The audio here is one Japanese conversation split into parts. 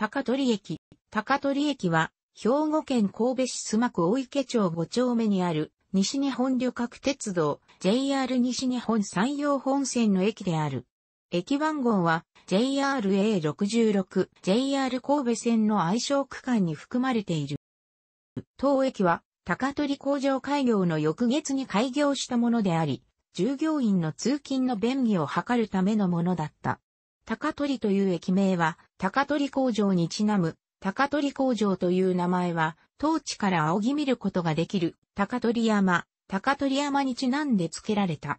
高取駅。高取駅は、兵庫県神戸市須磨区大池町五丁目にある、西日本旅客鉄道、JR 西日本山陽本線の駅である。駅番号は、JRA66、JR 神戸線の愛称区間に含まれている。当駅は、高取工場開業の翌月に開業したものであり、従業員の通勤の便宜を図るためのものだった。高取という駅名は、高取工場にちなむ、高取工場という名前は、当地から仰ぎ見ることができる、高取山、高取山にちなんで付けられた。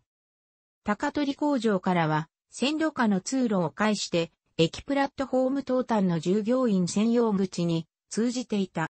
高取工場からは、線路下の通路を介して、駅プラットホーム等端の従業員専用口に通じていた。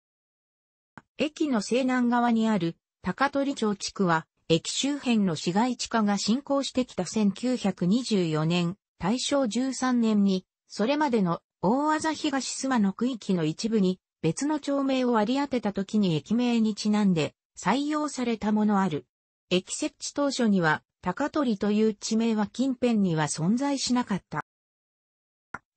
駅の西南側にある高取町地区は、駅周辺の市街地化が進行してきた1924年大正13年に、それまでの大技東須磨の区域の一部に別の町名を割り当てた時に駅名にちなんで採用されたものある。駅設置当初には高取という地名は近辺には存在しなかった。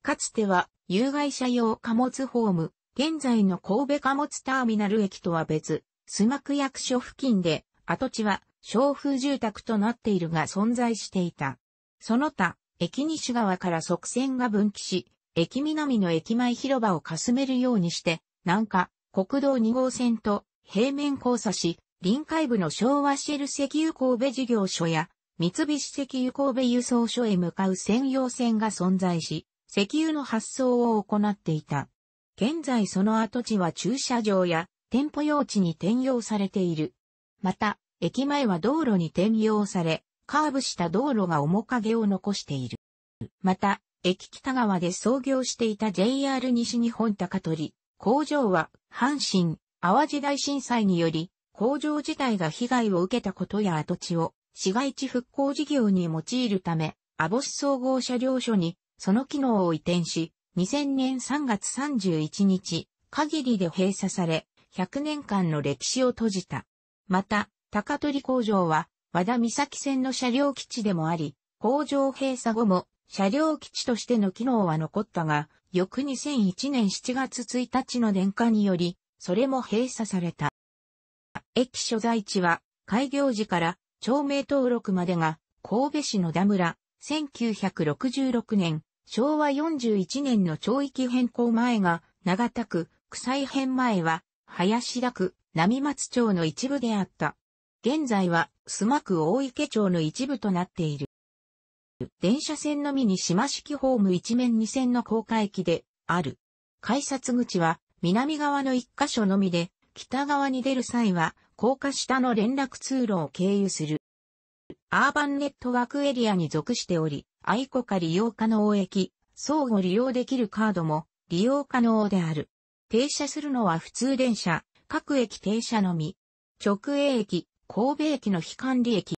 かつては有害者用貨物ホーム、現在の神戸貨物ターミナル駅とは別、須磨区役所付近で跡地は商風住宅となっているが存在していた。その他、駅西側から側線が分岐し、駅南の駅前広場をかすめるようにして、南下、国道2号線と平面交差し、臨海部の昭和シェル石油神戸事業所や、三菱石油神戸輸送所へ向かう専用線が存在し、石油の発送を行っていた。現在その跡地は駐車場や店舗用地に転用されている。また、駅前は道路に転用され、カーブした道路が面影を残している。また、駅北側で創業していた JR 西日本高取工場は阪神、淡路大震災により工場自体が被害を受けたことや跡地を市街地復興事業に用いるため、網干総合車両所にその機能を移転し、2000年3月31日限りで閉鎖され、100年間の歴史を閉じた。また、高取工場は和田岬線の車両基地でもあり、工場閉鎖後も車両基地としての機能は残ったが、翌2001年7月1日の電化により、それも閉鎖された。駅所在地は、開業時から町名登録までが、神戸市の田村、1966年、昭和41年の町域変更前が、長田区、草井編前は、林田区、並松町の一部であった。現在は、須磨区大池町の一部となっている。電車線のみに島式ホーム一面二線の高架駅で、ある。改札口は、南側の一箇所のみで、北側に出る際は、高架下の連絡通路を経由する。アーバンネットワークエリアに属しており、愛子か利用可能駅、相互利用できるカードも利用可能である。停車するのは普通電車、各駅停車のみ。直営駅、神戸駅の非管理駅。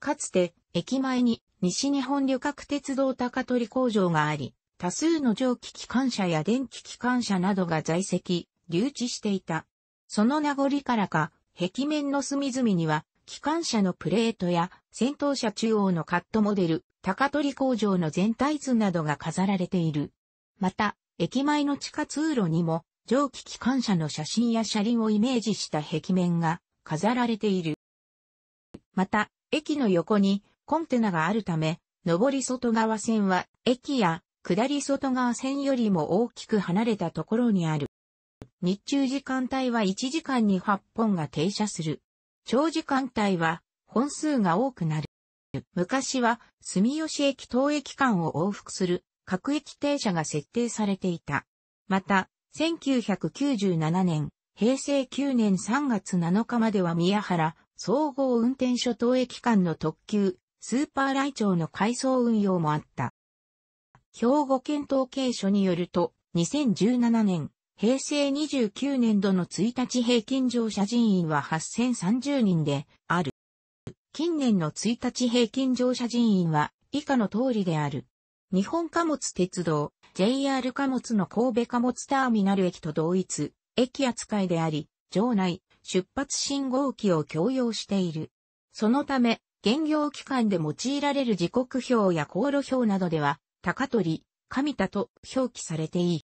かつて、駅前に西日本旅客鉄道高取工場があり、多数の蒸気機関車や電気機関車などが在籍、留置していた。その名残からか、壁面の隅々には、機関車のプレートや、戦闘車中央のカットモデル、高取工場の全体図などが飾られている。また、駅前の地下通路にも、蒸気機関車の写真や車輪をイメージした壁面が飾られている。また、駅の横にコンテナがあるため、上り外側線は駅や下り外側線よりも大きく離れたところにある。日中時間帯は1時間に8本が停車する。長時間帯は本数が多くなる。昔は住吉駅当駅間を往復する各駅停車が設定されていた。また、1997年、平成9年3月7日までは宮原総合運転所等駅間の特急、スーパー来庁の改装運用もあった。兵庫県統計所によると、2017年、平成29年度の1日平均乗車人員は8030人である。近年の1日平均乗車人員は以下の通りである。日本貨物鉄道、JR 貨物の神戸貨物ターミナル駅と同一、駅扱いであり、場内、出発信号機を共用している。そのため、現業機関で用いられる時刻表や航路表などでは、高取、上田と表記されていい。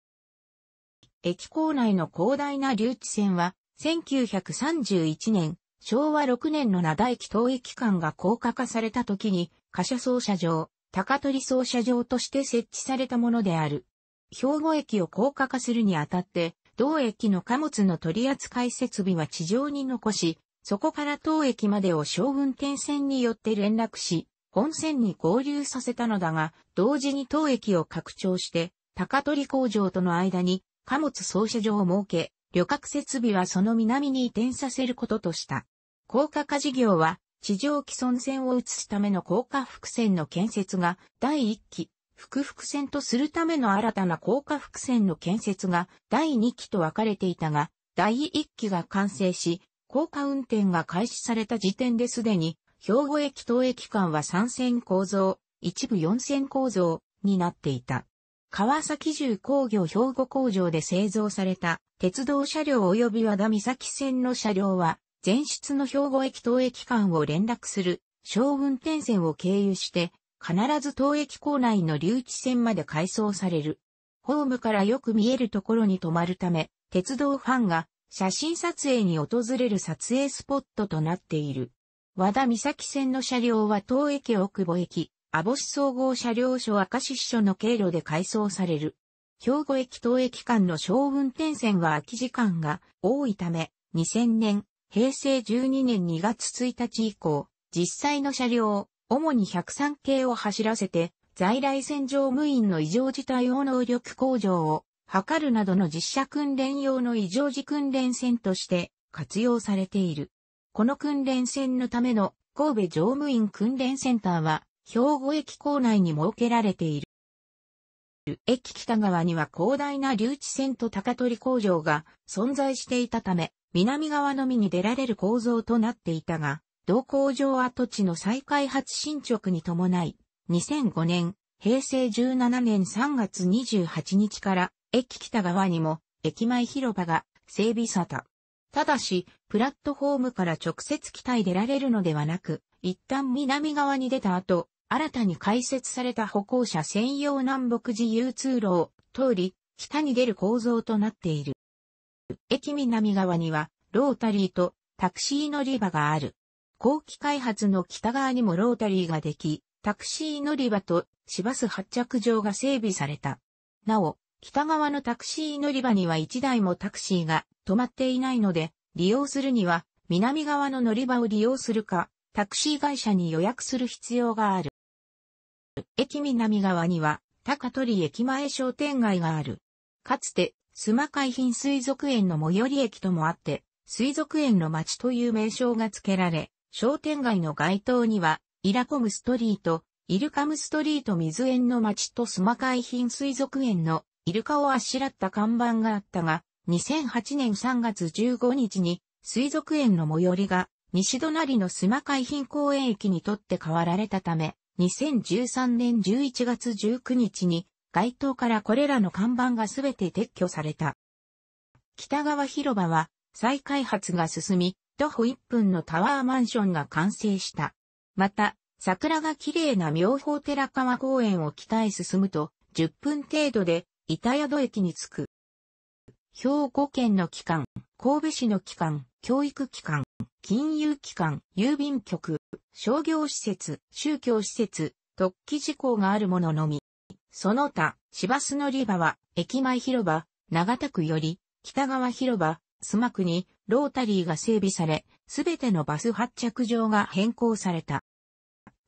駅構内の広大な留置線は、1931年、昭和6年の田駅東駅間が高架化された時に、貨車操車場、高取操車場として設置されたものである。兵庫駅を高架化するにあたって、同駅の貨物の取扱設備は地上に残し、そこから当駅までを小運転線によって連絡し、本線に合流させたのだが、同時に当駅を拡張して、高取工場との間に貨物操車場を設け、旅客設備はその南に移転させることとした。高架化事業は、地上既存線を移すための高架伏線の建設が第1期、伏伏線とするための新たな高架伏線の建設が第2期と分かれていたが、第1期が完成し、高架運転が開始された時点ですでに、兵庫駅東駅間は3線構造、一部4線構造になっていた。川崎重工業兵庫工場で製造された鉄道車両及び和田岬線の車両は、前出の兵庫駅東駅間を連絡する小運転線を経由して必ず当駅構内の留置線まで改装される。ホームからよく見えるところに止まるため、鉄道ファンが写真撮影に訪れる撮影スポットとなっている。和田岬線の車両は当駅奥母駅、駅、網市総合車両所赤市支所の経路で改装される。兵庫駅当駅間の小運転線は空き時間が多いため、2000年、平成12年2月1日以降、実際の車両、主に103系を走らせて、在来線乗務員の異常事態応能力向上を図るなどの実車訓練用の異常時訓練線として活用されている。この訓練線のための神戸乗務員訓練センターは兵庫駅構内に設けられている。駅北側には広大な留置線と高取工場が存在していたため、南側のみに出られる構造となっていたが、同工場跡地の再開発進捗に伴い、2005年、平成17年3月28日から駅北側にも駅前広場が整備された。ただし、プラットフォームから直接機体出られるのではなく、一旦南側に出た後、新たに開設された歩行者専用南北自由通路を通り、北に出る構造となっている。駅南側には、ロータリーとタクシー乗り場がある。後期開発の北側にもロータリーができ、タクシー乗り場と市バス発着場が整備された。なお、北側のタクシー乗り場には1台もタクシーが止まっていないので、利用するには南側の乗り場を利用するか、タクシー会社に予約する必要がある。駅南側には高取駅前商店街がある。かつて、須磨海浜水族園の最寄り駅ともあって、水族園の町という名称が付けられ、商店街の街頭には、イラコムストリート、イルカムストリート水園の町とスマ海浜水族園のイルカをあしらった看板があったが、2008年3月15日に水族園の最寄りが西隣のスマ海浜公園駅にとって変わられたため、2013年11月19日に街頭からこれらの看板がすべて撤去された。北側広場は再開発が進み、徒歩1分のタワーマンションが完成した。また、桜が綺麗な妙法寺川公園を北へ進むと、10分程度で板宿駅に着く。兵庫県の機関、神戸市の機関、教育機関、金融機関、郵便局、商業施設、宗教施設、特記事項があるもののみ。その他、市バス乗り場は、駅前広場、長田区より、北側広場、須磨区に、ロータリーが整備され、すべてのバス発着場が変更された。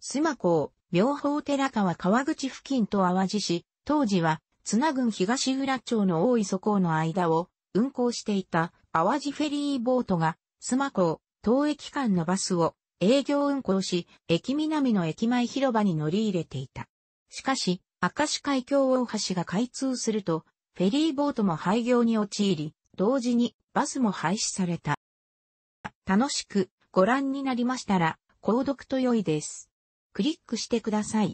須磨港、両方寺川川口付近と淡路市、当時は津名郡東浦町の大磯港の間を運行していた淡路フェリーボートが、須磨港、当駅間のバスを営業運行し、駅南の駅前広場に乗り入れていた。しかし、明石海峡大橋が開通すると、フェリーボートも廃業に陥り、同時にバスも廃止された。楽しくご覧になりましたら、購読と良いです。クリックしてください。